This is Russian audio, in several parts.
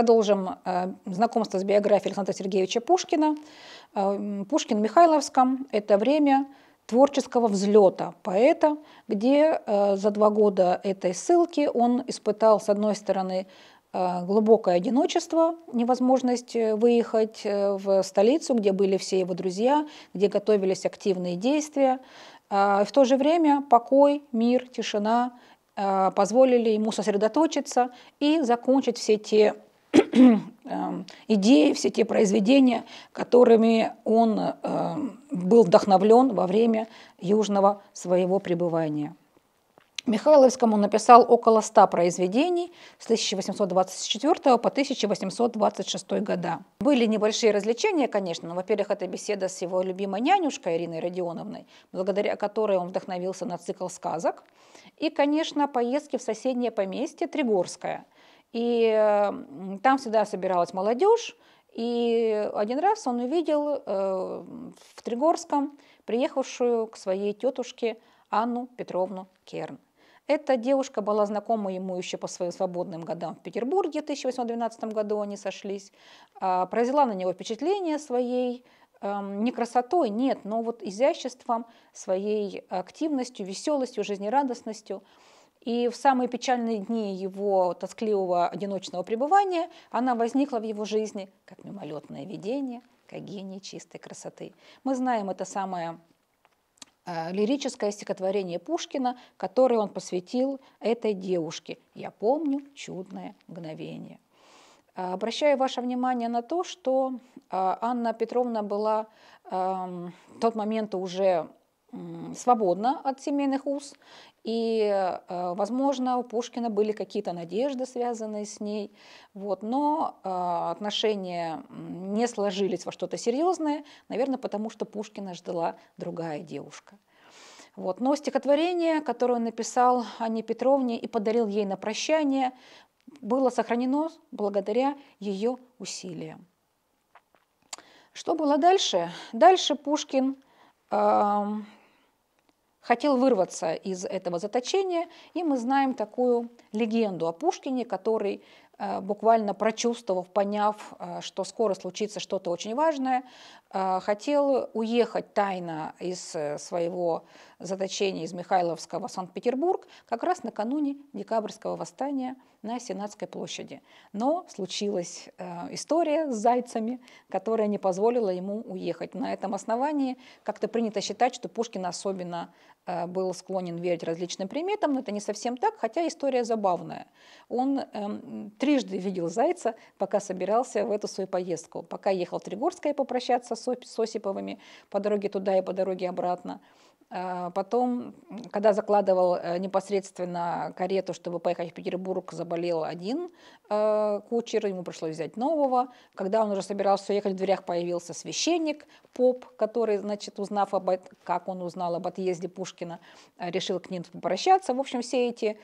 продолжим э, знакомство с биографией Александра Сергеевича Пушкина. Э, Пушкин в Михайловском – это время творческого взлета поэта, где э, за два года этой ссылки он испытал, с одной стороны, глубокое одиночество, невозможность выехать в столицу, где были все его друзья, где готовились активные действия. А, в то же время покой, мир, тишина позволили ему сосредоточиться и закончить все те Эм, идеи, все те произведения, которыми он э, был вдохновлен во время южного своего пребывания. Михайловскому написал около ста произведений с 1824 по 1826 года. Были небольшие развлечения, конечно. но, Во-первых, это беседа с его любимой нянюшкой Ириной Родионовной, благодаря которой он вдохновился на цикл сказок. И, конечно, поездки в соседнее поместье Тригорское – и там всегда собиралась молодежь. И один раз он увидел э, в Тригорском приехавшую к своей тетушке Анну Петровну Керн. Эта девушка была знакома ему еще по своим свободным годам в Петербурге в 1812 году они сошлись. А, произвела на него впечатление своей эм, не красотой, нет, но вот изяществом, своей активностью, веселостью, жизнерадостностью – и в самые печальные дни его тоскливого одиночного пребывания она возникла в его жизни как мимолетное видение, как гений чистой красоты. Мы знаем это самое э, лирическое стихотворение Пушкина, которое он посвятил этой девушке. «Я помню чудное мгновение». Э, обращаю ваше внимание на то, что э, Анна Петровна была эм, в тот момент уже свободна от семейных уз, и, э, возможно, у Пушкина были какие-то надежды, связанные с ней, вот, но э, отношения не сложились во что-то серьезное, наверное, потому что Пушкина ждала другая девушка. Вот. Но стихотворение, которое он написал Анне Петровне и подарил ей на прощание, было сохранено благодаря ее усилиям. Что было дальше? Дальше Пушкин эм, хотел вырваться из этого заточения, и мы знаем такую легенду о Пушкине, который э, буквально прочувствовав, поняв, э, что скоро случится что-то очень важное, э, хотел уехать тайно из своего заточения из Михайловского в Санкт-Петербург как раз накануне декабрьского восстания на Сенатской площади. Но случилась э, история с зайцами, которая не позволила ему уехать. На этом основании как-то принято считать, что Пушкин особенно э, был склонен верить различным приметам, но это не совсем так, хотя история забавная. Он э, трижды видел зайца, пока собирался в эту свою поездку. Пока ехал в Тригорское попрощаться с, с Осиповыми по дороге туда и по дороге обратно. А потом, когда закладывал э, непосредственно карету, чтобы поехать в Петербург, заболел один э, кучер, ему пришлось взять нового. Когда он уже собирался ехать, в дверях появился священник, поп, который, значит, узнав об, как он узнал об отъезде Пушкина, э, решил к ним попрощаться. В общем, все эти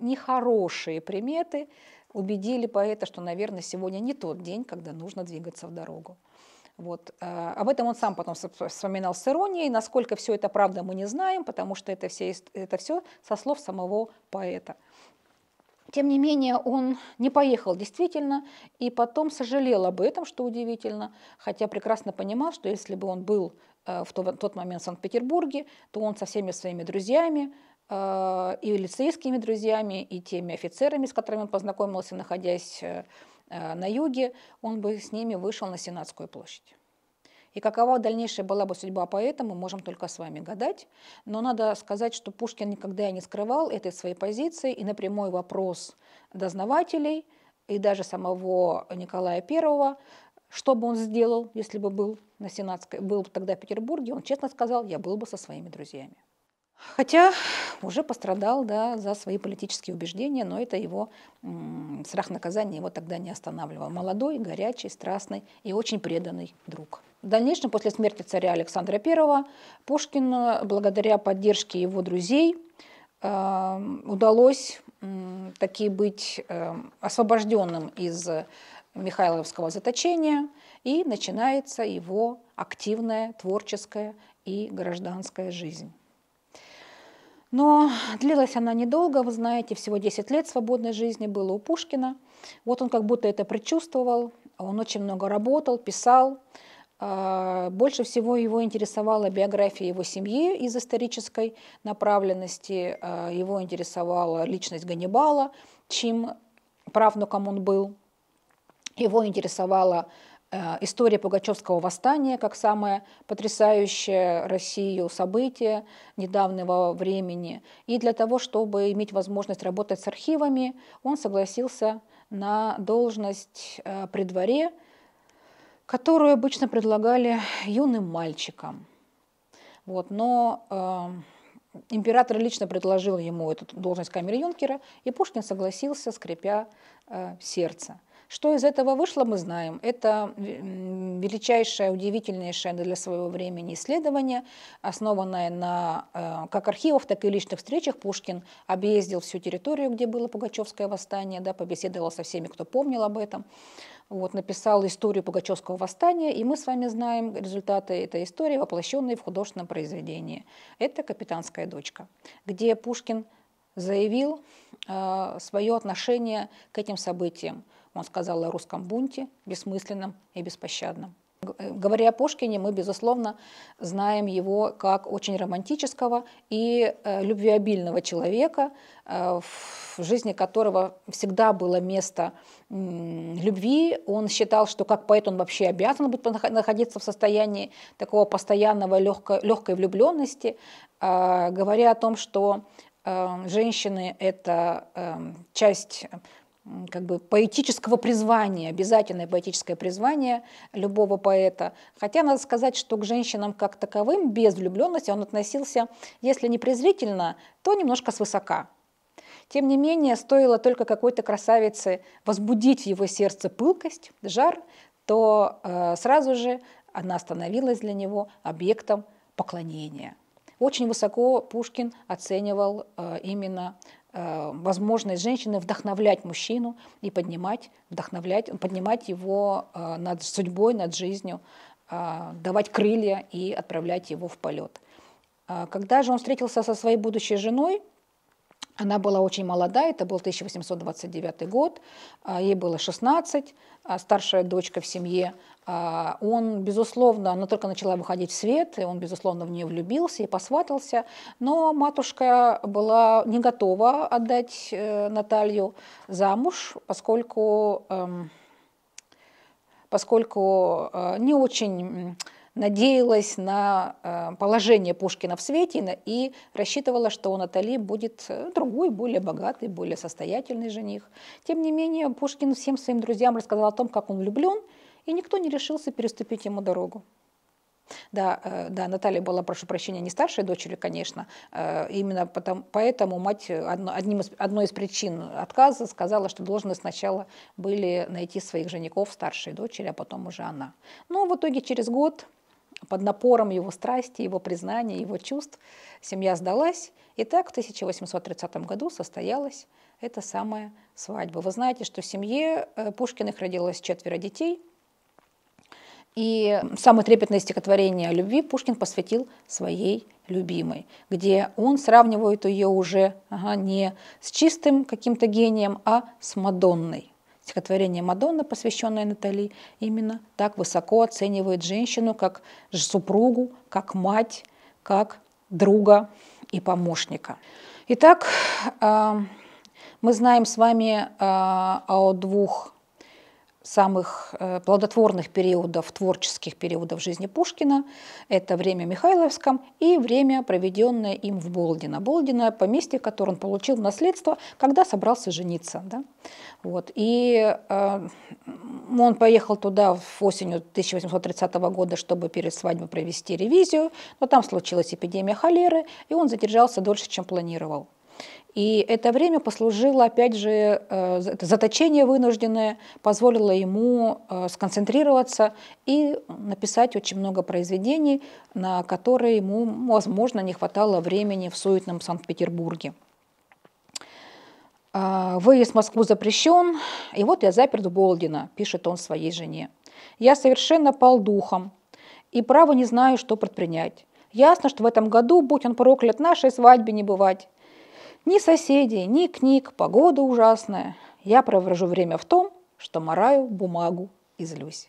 нехорошие приметы убедили поэта, что, наверное, сегодня не тот день, когда нужно двигаться в дорогу. Вот. Э, об этом он сам потом вспоминал с иронией. Насколько все это правда, мы не знаем, потому что это все, это все со слов самого поэта. Тем не менее, он не поехал действительно, и потом сожалел об этом, что удивительно, хотя прекрасно понимал, что если бы он был э, в тот момент в Санкт-Петербурге, то он со всеми своими друзьями, э, и лицейскими друзьями, и теми офицерами, с которыми он познакомился, находясь Э, на юге, он бы с ними вышел на Сенатскую площадь. И какова дальнейшая была бы судьба поэта, мы можем только с вами гадать. Но надо сказать, что Пушкин никогда не скрывал этой своей позиции, и на прямой вопрос дознавателей и даже самого Николая I, что бы он сделал, если бы был, на Сенатской, был тогда в Петербурге, он честно сказал, я был бы со своими друзьями. Хотя уже пострадал да, за свои политические убеждения, но это его страх наказания его тогда не останавливал. Молодой, горячий, страстный и очень преданный друг. В дальнейшем, после смерти царя Александра I, Пушкин, э, благодаря поддержке его друзей, эм, удалось таки быть эм, освобожденным из э, Михайловского заточения, и начинается его активная творческая и гражданская жизнь. Но длилась она недолго, вы знаете, всего 10 лет свободной жизни было у Пушкина. Вот он как будто это предчувствовал, он очень много работал, писал. А, больше всего его интересовала биография его семьи из исторической направленности, а, его интересовала личность Ганнибала, чем правнуком он был, его интересовала Э, история Пугачевского восстания как самое потрясающее Россию событие недавнего времени. И для того, чтобы иметь возможность работать с архивами, он согласился на должность э, при дворе, которую обычно предлагали юным мальчикам. Вот, но э, император лично предложил ему эту должность камер-юнкера, и Пушкин согласился, скрипя э, сердце. Что из этого вышло, мы знаем. Это величайшее, удивительнейшее для своего времени исследование, основанное на э, как архивах, так и личных встречах. Пушкин объездил всю территорию, где было Пугачевское восстание, да, побеседовал со всеми, кто помнил об этом. Вот, написал историю Пугачевского восстания, и мы с вами знаем результаты этой истории, воплощенные в художественном произведении. Это «Капитанская дочка», где Пушкин заявил э, свое отношение к этим событиям. Он сказал о русском бунте, бессмысленном и беспощадном. Э, говоря о Пушкине, мы, безусловно, знаем его как очень романтического и э, любвеобильного человека, э, в жизни которого всегда было место любви. Он считал, что как поэт он вообще обязан быть находиться в состоянии такого постоянного легкой, легкой влюбленности, а, говоря о том, что женщины – это часть как бы поэтического призвания, обязательное поэтическое призвание любого поэта. Хотя надо сказать, что к женщинам как таковым, без влюбленности, он относился, если не презрительно, то немножко свысока. Тем не менее, стоило только какой-то красавице возбудить в его сердце пылкость, жар, то э, сразу же она становилась для него объектом поклонения. Очень высоко Пушкин оценивал э, именно Э, возможность женщины вдохновлять мужчину и поднимать, вдохновлять, поднимать его э, над судьбой, над жизнью, э, давать крылья и отправлять его в полет. Когда же он встретился со своей будущей женой, она была очень молода, это был 1829 год, а, ей было 16, а, старшая дочка в семье. А, он, безусловно, она только начала выходить в свет, и он, безусловно, в нее влюбился и посватался, но матушка была не готова отдать э, Наталью замуж, поскольку, эм, поскольку э, не очень надеялась на э, положение Пушкина в свете и рассчитывала, что у Натали будет э, другой, более богатый, более состоятельный жених. Тем не менее, Пушкин всем своим друзьям рассказал о том, как он влюблен, и никто не решился переступить ему дорогу. Да, э, да, Наталья была, прошу прощения, не старшей дочерью, конечно. Именно потому, поэтому мать одним из, одной из причин отказа сказала, что должны сначала были найти своих женихов старшей дочери, а потом уже она. Но ну, в итоге через год под напором его страсти, его признания, его чувств семья сдалась. И так в 1830 году состоялась эта самая свадьба. Вы знаете, что в семье э, Пушкиных родилось четверо детей. И самое трепетное стихотворение о любви Пушкин посвятил своей любимой, где он сравнивает ее уже ага, не с чистым каким-то гением, а с Мадонной. Стихотворение «Мадонна», посвященное Натали, именно так высоко оценивает женщину как супругу, как мать, как друга и помощника. Итак, э, мы знаем с вами э, о двух самых э, плодотворных периодов, творческих периодов жизни Пушкина. Это время в Михайловском и время, проведенное им в Болдино. Болдино – поместье, которое он получил в наследство, когда собрался жениться. Да? Вот. И э, он поехал туда в осенью 1830 года, чтобы перед свадьбой провести ревизию, но там случилась эпидемия холеры, и он задержался дольше, чем планировал. И это время послужило, опять же, э, заточение вынужденное, позволило ему э, сконцентрироваться и написать очень много произведений, на которые ему, возможно, не хватало времени в суетном Санкт-Петербурге. А, Выезд в Москву запрещен, и вот я заперт в Болдина, пишет он своей жене. Я совершенно пал духом, и право не знаю, что предпринять. Ясно, что в этом году, будь он проклят, нашей свадьбе не бывать. Ни соседей, ни книг, погода ужасная. Я провожу время в том, что мораю бумагу и злюсь.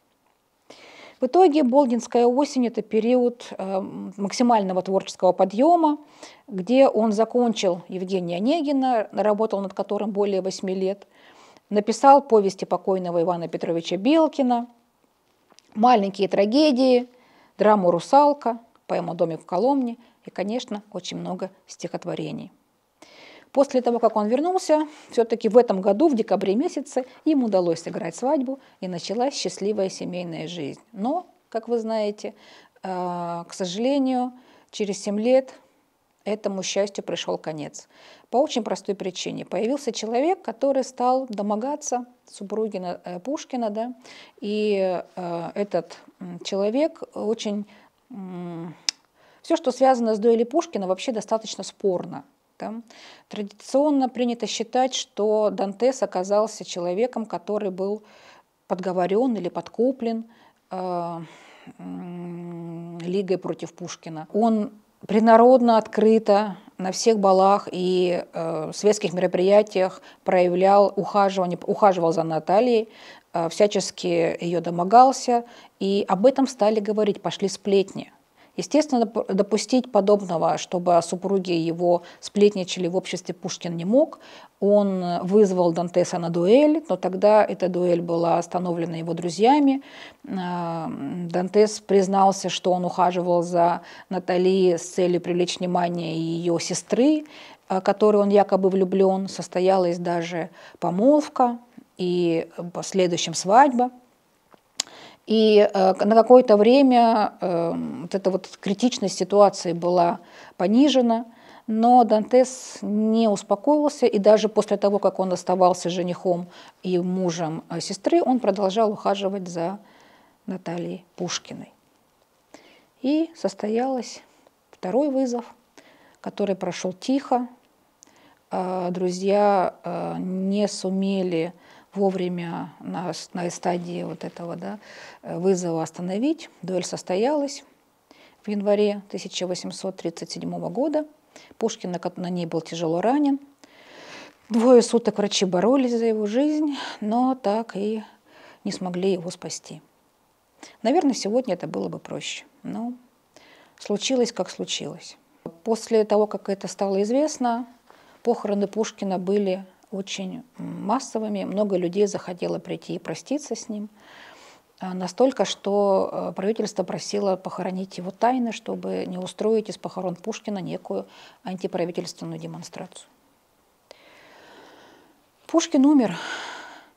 В итоге Болдинская осень – это период э, максимального творческого подъема, где он закончил Евгения Онегина, работал над которым более восьми лет, написал повести покойного Ивана Петровича Белкина, маленькие трагедии, драму «Русалка», поэму «Домик в Коломне» и, конечно, очень много стихотворений. После того, как он вернулся, все-таки в этом году, в декабре месяце, им удалось сыграть свадьбу, и началась счастливая семейная жизнь. Но, как вы знаете, э, к сожалению, через 7 лет этому счастью пришел конец. По очень простой причине. Появился человек, который стал домогаться супруги э, Пушкина, да, и э, этот человек очень... все, что связано с дуэли Пушкина, вообще достаточно спорно. Дантеском. Традиционно принято считать, что Дантес оказался человеком, который был подговорен или подкуплен э, э, Лигой против Пушкина. Он принародно, открыто на всех балах и э, светских мероприятиях проявлял ухаживание, ухаживал за Натальей, э, всячески ее домогался, и об этом стали говорить, пошли сплетни. Естественно, допустить подобного, чтобы супруги его сплетничали в обществе, Пушкин не мог. Он вызвал Дантеса на дуэль, но тогда эта дуэль была остановлена его друзьями. А, Дантес признался, что он ухаживал за Натали с целью привлечь внимание ее сестры, а, которой он якобы влюблен. Состоялась даже помолвка и э, последующим свадьба. И э, на какое-то время эм, вот эта вот критичность ситуации была понижена, но Дантес не успокоился, и даже после того, как он оставался женихом и мужем э, сестры, он продолжал ухаживать за Натальей Пушкиной. И состоялась второй вызов, который прошел тихо. Э, друзья не сумели вовремя на, на стадии вот этого да, э, вызова остановить. Дуэль состоялась в январе 1837 года. Пушкин на, на ней был тяжело ранен. Двое суток врачи боролись за его жизнь, но так и не смогли его спасти. Наверное, сегодня это было бы проще, но случилось, как случилось. После того, как это стало известно, похороны Пушкина были очень массовыми. Много людей захотело прийти и проститься с ним. А, настолько, что э, правительство просило похоронить его тайно, чтобы не устроить из похорон Пушкина некую антиправительственную демонстрацию. Пушкин умер,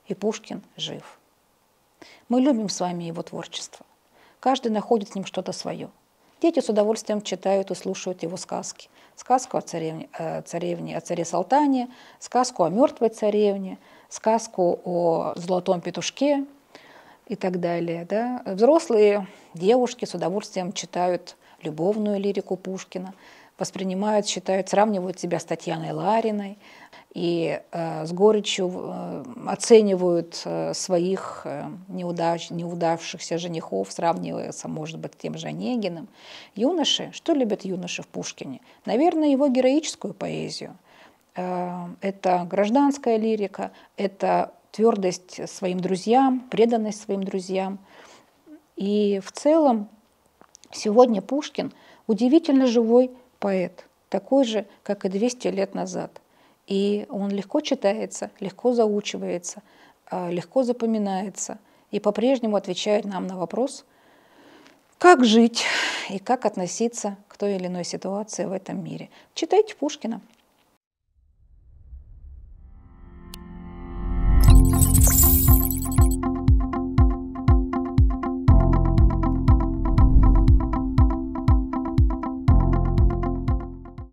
и Пушкин жив. Мы любим с вами его творчество. Каждый находит с ним что-то свое – Дети с удовольствием читают и слушают его сказки. Сказку о царевне, о, э, царевне, о царе Салтане, сказку о мертвой царевне, сказку о золотом петушке и так далее. Да? Взрослые девушки с удовольствием читают любовную лирику Пушкина воспринимают, считают, сравнивают себя с Татьяной Лариной и э, с горечью э, оценивают э, своих э, неудач, неудавшихся женихов, сравнивая, может быть, с тем же Онегиным. Юноши, что любят юноши в Пушкине? Наверное, его героическую поэзию. Э, это гражданская лирика, это твердость своим друзьям, преданность своим друзьям. И в целом сегодня Пушкин удивительно живой поэт, такой же, как и 200 лет назад. И он легко читается, легко заучивается, а, легко запоминается и по-прежнему отвечает нам на вопрос, как жить и как относиться к той или иной ситуации в этом мире. Читайте Пушкина.